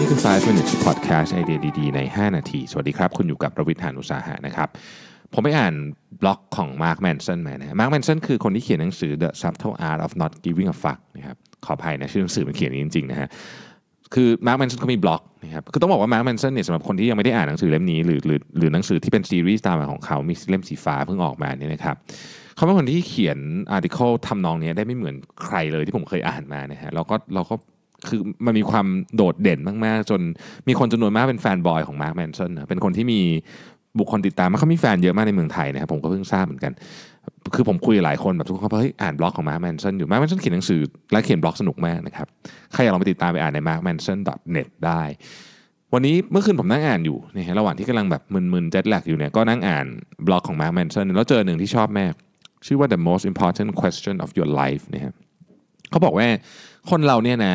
นี่คือ5 Minutes Podcast ไอเดียดีๆใน 5 นาที สวัสดีครับ คุณอยู่กับประวิทยานุสาหะนะครับ ผมไปอ่านบล็อกของมาร์คแมนสันมานะมาร์คแมนสันคือคนที่เขียนหนังสือ The Subtle Art of Not Giving a Fuck นะครับขออภัยนะ ชื่อหนังสือมันเขียนจริงๆนะฮะคือมาร์คแมนสันเขามีบล็อกนะครับคือต้องบอกว่ามาร์คแมนสันเนี่ยสำหรับคนที่ยังไม่ได้อ่านหนังสือเล่มนี้ หรือหรือหรือหนังสือที่เป็นซีรีส์ตามมาของเขามีเล่มสีฟ้าเพิ่งออกมาเนี่ยนะครับเขาเป็นคนที่เขียนอาร์ติเคิลทำนองนี้ได้ไม่เหมือนใครเลยที่ผมเคยอ่านมานะฮะเราก็เราก็คือมันมีความโดดเด่นมากๆ จนมีคนจำนวนมากเป็นแฟนบอยของมาร์คแมนชันนะเป็นคนที่มีบุคคลติดตามเขามีแฟนเยอะมากในเมืองไทยนะครับผมก็เพิ่งทราบเหมือนกันคือผมคุยหลายคนแบบทุกคนเฮ้ยอ่านบล็อกของมาร์คแมนชันอยู่มาร์คแมนชันเขียนหนังสือและเขียนบล็อกสนุกมากนะครับใครอยากลองไปติดตามไปอ่านใน markmanson.net ได้ วันนี้เมื่อคืนผมนั่งอ่านอยู่นี่ระหว่างที่กำลังแบบมึนๆเจ็ตแลกอยู่เนี่ยก็นั่งอ่านบล็อกของมาร์คแมนชันแล้วเจอหนึ่งที่ชอบมาก ชื่อว่า the most important question of your life นะครับเขาบอกว่าคนเราเนี่ยนะ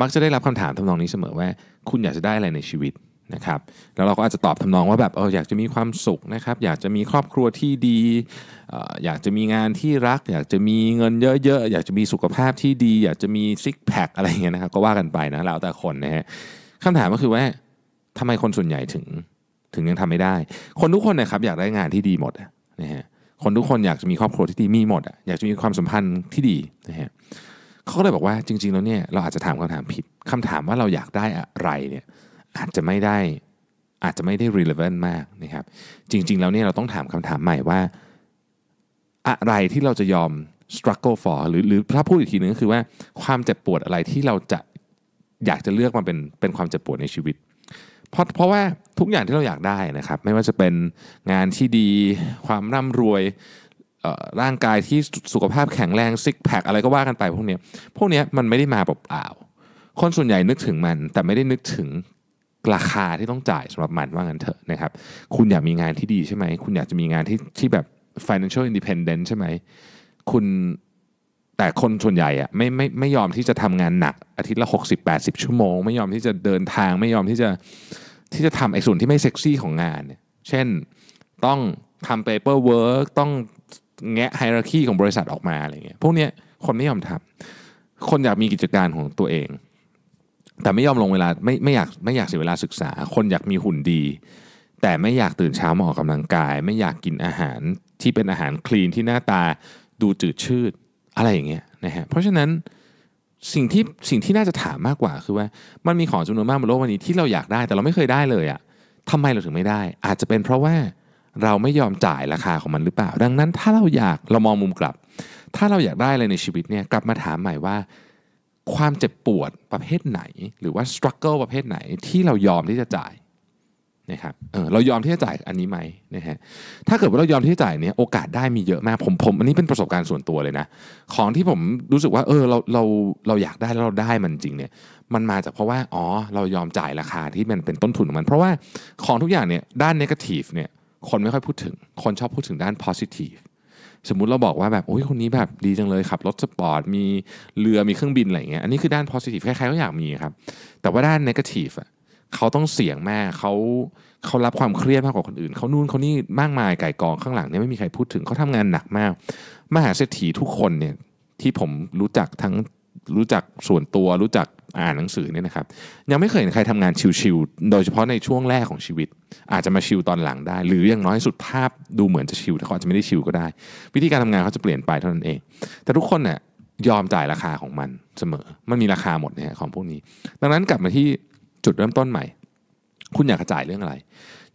มักจะได้รับคำถามทำนองนี้เสมอว่า คุณอยากจะได้อะไรในชีวิตนะครับ แล้วเราก็อาจจะตอบทำนองว่าแบบเอออยากจะมีความสุขนะครับ อยากจะมีครอบครัวที่ดี อยากจะมีงานที่รัก อยากจะมีเงินเยอะๆอยากจะมีสุขภาพที่ดี อยากจะมีซิกแพคอะไรเงี้ยนะครับ ก็ว่ากันไปนะแล้วแต่คนนะฮะคำถามก็คือว่าทำไมคนส่วนใหญ่ถึงถึงยังทำไม่ได้ คนทุกคนนะครับ อยากได้งานที่ดีหมดนะฮะคนทุกคนอยากจะมีครอบครัวที่ดีมีหมดออยากจะมีความสัมพันธ์ที่ดีนะฮะเขาเลยบอกว่าจริง ๆแล้วเนี่ยเราอาจจะถามคำถามผิดคำถามว่าเราอยากได้อะไรเนี่ยอาจจะไม่ได้อาจจะไม่ได้ relevant มากนะครับ จริง ๆ แล้วเนี่ยเราต้องถามคำถามใหม่ว่า อะไรที่เราจะยอม struggle for หรือหรือถ้าพูดอีกทีนึงก็คือว่าความเจ็บปวดอะไรที่เราจะอยากจะเลือกมาเป็นเป็นความเจ็บปวดในชีวิตเพราะเพราะว่าทุกอย่างที่เราอยากได้นะครับ ไม่ว่าจะเป็นงานที่ดี ความร่ำรวยร่างกายที่สุขภาพแข็งแรงซิกแพคอะไรก็ว่ากันไป พวกนี้พวกนี้มันไม่ได้มาเปล่าๆคนส่วนใหญ่นึกถึงมัน แต่ไม่ได้นึกถึงราคาที่ต้องจ่ายสำหรับมันว่างั้นเถอะนะครับคุณอยากมีงานที่ดีใช่ไหมคุณอยากจะมีงานที่ที่แบบ financial independent ใช่ไหมคุณแต่คนส่วนใหญ่อะไม่ไม่ไม่ยอมที่จะทำงานหนัก อาทิตย์ละ 60 80 ชั่วโมง ไม่ยอมที่จะเดินทางไม่ยอมที่จะที่จะทำไอ้ส่วนที่ไม่เซ็กซี่ของงานเช่นต้องทำ paper work ต้องแงะไฮรักีของบริษัทออกมาอะไรเงี้ย พวกเนี้ยคนไม่ยอมทำ คนอยากมีกิจการของตัวเอง แต่ไม่ยอมลงเวลาไม่ไม่อยากไม่อยากเสียเวลาศึกษา คนอยากมีหุ่นดี แต่ไม่อยากตื่นเช้ามาออกกำลังกาย ไม่อยากกินอาหารที่เป็นอาหารคลีนที่หน้าตาดูจืดชืดอะไรอย่างเงี้ยนะฮะ เพราะฉะนั้นสิ่งที่สิ่งที่น่าจะถามมากกว่าคือว่า มันมีของจำนวนมากบนโลกวันนี้ที่เราอยากได้แต่เราไม่เคยได้เลยอะ่ะทำไมเราถึงไม่ได้ อาจจะเป็นเพราะว่าเราไม่ยอมจ่ายราคาของมันหรือเปล่า ดังนั้นถ้าเราอยากเรามองมุมกลับ ถ้าเราอยากได้อะไรในชีวิตเนี่ยกลับมาถามใหม่ว่า ความเจ็บปวดประเภทไหนหรือว่าสครัลเกิลประเภทไหนที่เรายอมที่จะจ่ายนะครับเออเรายอมที่จะจ่ายอันนี้ไหมนะฮะ ถ้าเกิดว่าเรายอมที่จะจ่ายเนี่ยโอกาสได้มีเยอะมากผมผม อันนี้เป็นประสบการณ์ส่วนตัวเลยนะของที่ผมรู้สึกว่า เออเราเราเราอยากได้แล้วเราได้มันจริงเนี่ยมันมาจากเพราะว่าอ๋อเรายอมจ่ายราคาที่มันเป็นต้นทุนของมัน เพราะว่าของทุกอย่างเนี่ยด้านนกาทีฟเนี่ยคนไม่ค่อยพูดถึง คนชอบพูดถึงด้าน positive สมมุติเราบอกว่าแบบโอ้ยคนนี้แบบดีจังเลยขับ รถสปอร์ตมีเรือมีเครื่องบินอะไรเงี้ยอันนี้คือด้าน positive ใครๆก็อยากมีครับ แต่ว่าด้าน negative อ่ะ เขาต้องเสี่ยงแม่เขาเขารับความเครียดมากกว่าคนอื่นเขานู่นเขานี่มากมายไก่กอง ข้างหลังเนี่ยไม่มีใครพูดถึง เขาทำงานหนักมาก มหาเศรษฐีทุกคนเนี่ยที่ผมรู้จักทั้งรู้จักส่วนตัวรู้จักอ่านหนังสือเนี่ยนะครับยังไม่เคยเห็นใครทำงานชิวๆโดยเฉพาะในช่วงแรกของชีวิต อาจจะมาชิวตอนหลังได้ หรืออย่างน้อยสุดภาพ ดูเหมือนจะชิวแต่เขาอาจจะไม่ได้ชิวก็ได้ วิธีการทำงานเขาจะเปลี่ยนไปเท่านั้นเอง แต่ทุกคนเนี่ยยอมจ่ายราคาของมันเสมอ มันมีราคาหมดนะฮะของพวกนี้ ดังนั้นกลับมาที่จุดเริ่มต้นใหม่คุณอยากกระจายเรื่องอะไร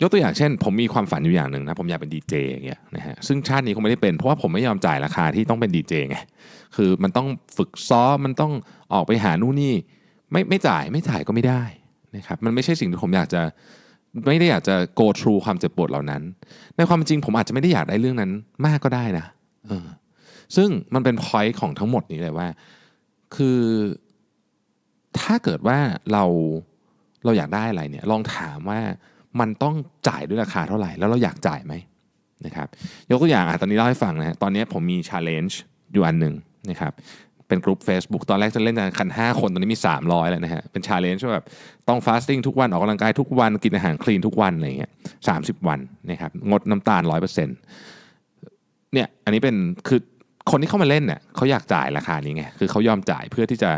ยกตัวอย่างเช่น ผมมีความฝันอยู่อย่างหนึ่งนะผมอยากเป็นดีเจอย่างเงี้ยนะฮะซึ่งชาตินี้คงไม่ได้เป็นเพราะว่าผมไม่ยอมจ่ายราคาที่ต้องเป็นดีเจไงคือ มันต้องฝึกซ้อมมันต้องออกไปหานู่นนี่ ไม่ไม่จ่ายไม่จ่ายก็ไม่ได้นะครับมันไม่ใช่สิ่งที่ผมอยากจะไม่ได้อยากจะ go through ความเจ็บปวดเหล่านั้น ในความจริงผมอาจจะไม่ได้อยากได้เรื่องนั้น มากก็ได้นะเออ ซึ่งมันเป็นพอยต์ของทั้งหมดนี้เลยว่า คือ ถ้าเกิดว่าเราเราอยากได้อะไรเนี่ยลองถามว่ามันต้องจ่ายด้วยราคาเท่าไหร่ แล้วเราอยากจ่ายไหมนะครับยกตัวอย่างอ่ะตอนนี้เล่าให้ฟังนะตอนนี้ผมมีชาเลนจ์อยู่อันหนึ่งนะครับเป็นกลุ่ม Facebook ตอนแรกจะเล่นกันคัน 5 คน ตอนนี้มี 300 แล้วนะฮะเป็นชาเลนจ์แบบต้องฟาสติ้งทุกวันออกกำลังกายทุกวัน กินอาหารคลีนทุกวันอะไรเงี้ยสาวันนะครับงดน้ำตาล 100%เนี่ยอันนี้เป็นคือคนที่เข้ามาเล่นเนี่ยเขาอยากจ่ายราคานี้ไงคือเขายอมจ่ายเพื่อที่จะ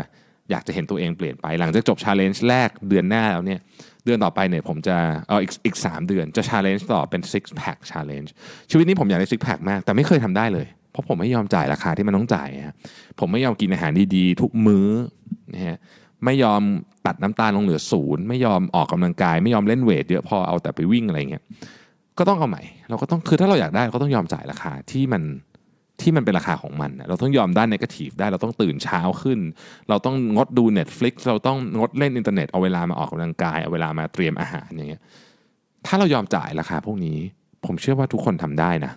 อยากจะเห็นตัวเองเปลี่ยนไปหลังจากจบชาเลนจ์แรกเดือนหน้าแล้วเนี่ยเดือนต่อไปเนี่ยผมจะเอออีกอีกสเดือนจะชาเลนจ์ต่อเป็น six pack challenge ชีวิตนี้ผมอยากได้ six pack มากแต่ไม่เคยทำได้เลย เพราะผมไม่ยอมจ่ายราคาที่มันต้องจ่ายฮะผมไม่ยอมกินอาหารดีๆ ทุกมื้อนะฮะไม่ยอมตัดน้ำตาลลงเหลือศูนย์ไม่ยอมออกกำลังกายไม่ยอมเล่นเวทเยอะพอเอาแต่ไปวิ่งอะไรเงี้ยก็ต้องเอาใหม่ เราก็ต้องคือถ้าเราอยากได้เราก็ต้องยอมจ่ายราคาที่มันที่มันเป็นราคาของมัน เราต้องยอมด้านนกะถีฟได้เราต้องตื่นเช้าขึ้น เราต้องงดดู Netflix เราต้องงดเล่นอินเทอร์เน็ตเอาเวลามาออกกำลังกาย เอาเวลามาเตรียมอาหารอย่างเงี้ยถ้าเรายอมจ่ายราคาพวกนี้ผมเชื่อว่าทุกคนทำได้นะ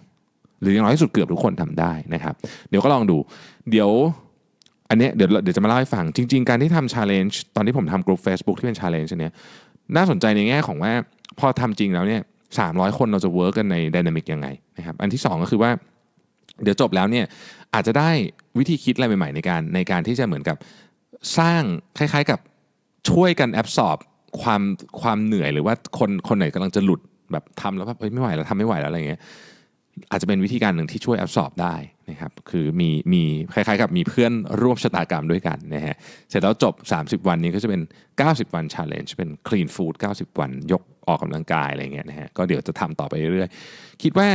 หรืออย่างน้อยที่สุดเกือบทุกคนทำได้นะครับเดี๋ยวก็ลองดู เดี๋ยว อันนี้เดี๋ยวเดี๋ยวจะมาเล่าให้ฟัง จริงๆ การที่ทำชาเลนจ์ตอนที่ผมทำกลุ่ม Facebook ที่เป็นชาเลนจ์เนี้ยน่าสนใจในแง่ของว่าพอทำจริงแล้วเนี่ยสามร้อยคนเราจะเวิร์กกันในดินามิกยังไงนะครับอันที่2ก็คือว่าเดี๋ยวจบแล้วเนี่ยอาจจะได้วิธีคิดอะไรใหม่ ๆในการในการที่จะเหมือนกับสร้างคล้าย ๆ กับช่วยกันแอบสอบความความเหนื่อยหรือว่าคนคนไหนกำลังจะหลุดแบบทำแล้วแบบไม่ไหวแล้วทำไม่ไหวแล้วอะไรเงี้ยอาจจะเป็นวิธีการหนึ่งที่ช่วยแอบสอบได้นะครับคือมีมีคล้ายๆ กับมีเพื่อนร่วมชะตากรรมด้วยกันนะฮะเสร็จแล้วจบ 30 วันนี้ก็จะเป็น 90 วัน challenge เป็น clean food 90 วันยกออกกำลังกายอะไรเงี้ยนะฮะก็เดี๋ยวจะทำต่อไปเรื่อยๆคิดว่า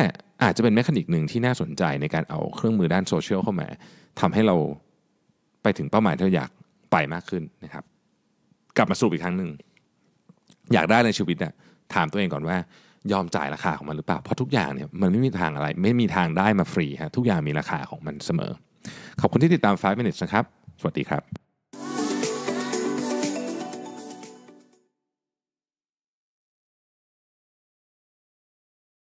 อาจจะเป็นแมคานิกหนึ่งที่น่าสนใจในการเอาเครื่องมือด้านโซเชียลเข้ามาทำให้เราไปถึงเป้าหมายที่เราอยากไปมากขึ้นนะครับ กลับมาสู่อีกครั้งหนึ่ง อยากได้ในชีวิตอะถามตัวเองก่อนว่ายอมจ่ายราคาของมันหรือเปล่าเพราะทุกอย่างเนี่ยมันไม่มีทางอะไร ไม่มีทางได้มาฟรีฮะทุกอย่างมีราคาของมันเสมอ ขอบคุณที่ติดตาม 5 minutes นะครับ สวัสดีครับ